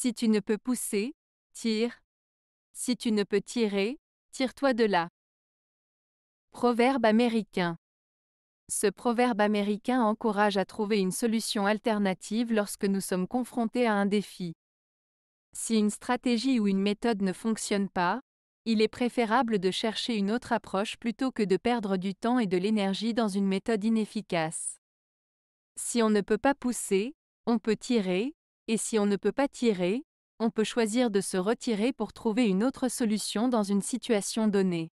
Si tu ne peux pousser, tire. Si tu ne peux tirer, tire-toi de là. Proverbe américain. Ce proverbe américain encourage à trouver une solution alternative lorsque nous sommes confrontés à un défi. Si une stratégie ou une méthode ne fonctionne pas, il est préférable de chercher une autre approche plutôt que de perdre du temps et de l'énergie dans une méthode inefficace. Si on ne peut pas pousser, on peut tirer, et si on ne peut pas tirer, on peut choisir de se retirer pour trouver une autre solution dans une situation donnée.